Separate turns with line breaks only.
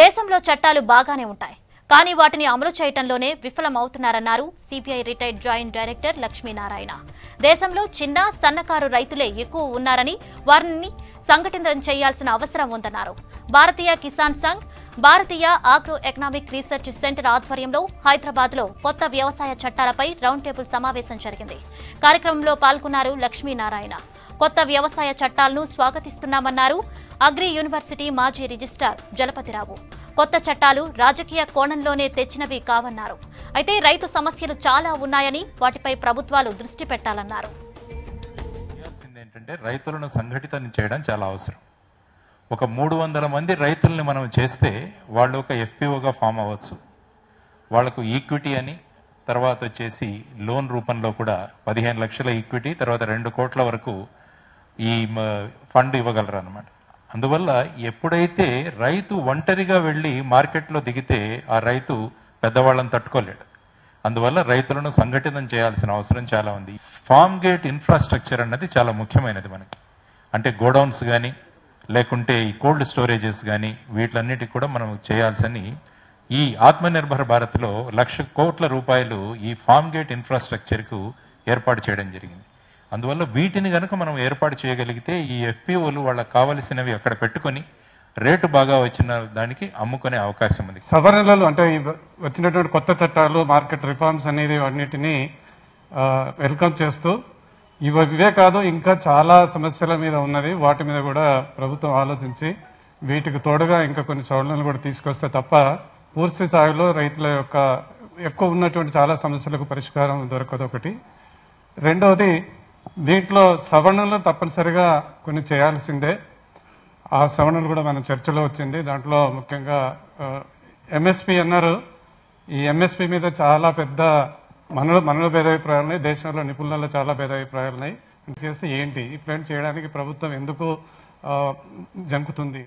దేశంలో చట్టాలు బాగానే ఉంటాయి కానీ వాటిని అమలు చేయటంలోనే విఫలమవుతున్నారన్నారు CPI retired joint director Lakshminarayana దేశంలో చిన్న సన్నకారు రైతులే ఎక్కువ ఉన్నారని వారిని సంఘటితం చేయాల్సిన అవసరం ఉందన్నారు Bharatiya Kisan Sangh Bharatiya agro economic research centre ఆధ్వర్యంలో హైదరాబాద్ లో కొత్త వ్యవసాయ చట్టాలపై రౌండ్ టేబుల్ సమావేశం జరిగింది కార్యక్రమంలో పాల్గొన్నారు లక్ష్మీనారాయణ కొత్త వ్యవసాయ చట్టాలను స్వాగతిస్తున్నామన్నారు అగ్రి యూనివర్సిటీ మాజీ రిజిస్టార్ జలపతిరావు కొత్త చట్టాలు రాజకీయ కోణంలోనే తెచ్చినవి కావన్నారు అయితే రైతు సమస్యలు చాలా ఉన్నాయని వాటిపై ప్రభుత్వాలు దృష్టి పెట్టాలన్నారు
రైతులను సంఘటితం చేయడం చాలా అవసరం ఒక మూడు వందల మంది రైతుల్ని మనం చేస్తే వాళ్ళు ఒక ఎఫ్పిఓగా ఫామ్ అవ్వచ్చు వాళ్లకు ఈక్విటీ అని తర్వాత వచ్చేసి లోన్ రూపంలో కూడా పదిహేను లక్షల ఈక్విటీ తర్వాత రెండు కోట్ల వరకు ఈ ఫండ్ ఇవ్వగలరు అనమాట అందువల్ల ఎప్పుడైతే రైతు ఒంటరిగా వెళ్ళి మార్కెట్లో దిగితే ఆ రైతు పెద్దవాళ్ళని తట్టుకోలేడు అందువల్ల రైతులను సంఘటితం చేయాల్సిన అవసరం చాలా ఉంది ఫామ్ గేట్ ఇన్ఫ్రాస్ట్రక్చర్ అన్నది చాలా ముఖ్యమైనది మనకి అంటే గోడౌన్స్ కానీ లేకుంటే ఈ కోల్డ్ స్టోరేజెస్ కానీ వీటిలన్నిటికి కూడా మనం చేయాల్సని ఈ ఆత్మనిర్భర భారత్లో లక్ష కోట్ల రూపాయలు ఈ ఫామ్ గేట్ ఇన్ఫ్రాస్ట్రక్చర్కు ఏర్పాటు చేయడం జరిగింది అందువల్ల వీటిని కనుక మనం ఏర్పాటు చేయగలిగితే ఈ ఎఫ్పిఓలు వాళ్ళకి కావలసినవి అక్కడ పెట్టుకొని రేటు బాగా వచ్చిన దానికి అమ్ముకునే అవకాశం ఉంది
సవరణలు అంటే వచ్చినటువంటి కొత్త చట్టాలు మార్కెట్ రిఫార్మ్స్ అనేది అన్నిటినీ వెల్కమ్ చేస్తూ ఇవే కాదు ఇంకా చాలా సమస్యల మీద ఉన్నది వాటి మీద కూడా ప్రభుత్వం ఆలోచించి వీటికి తోడుగా ఇంకా కొన్ని సవరణలు కూడా తీసుకొస్తే తప్ప పూర్తి స్థాయిలో రైతుల యొక్క ఎక్కువ ఉన్నటువంటి చాలా సమస్యలకు పరిష్కారం దొరకదు ఒకటి రెండవది దీంట్లో సవరణలు తప్పనిసరిగా కొన్ని చేయాల్సిందే ఆ సవరణలు కూడా మన చర్చలో వచ్చింది దాంట్లో ముఖ్యంగా ఎంఎస్పి అన్నారు ఈ ఎంఎస్పి మీద చాలా పెద్ద మనలో మనలో భేదాభిప్రాయాలు ఉన్నాయి దేశంలో నిపుణులలో చాలా భేదాభిప్రాయాలు ఉన్నాయి చేస్తే ఏంటి ఈ ప్లాన్ చేయడానికి ప్రభుత్వం ఎందుకు జంకుతుంది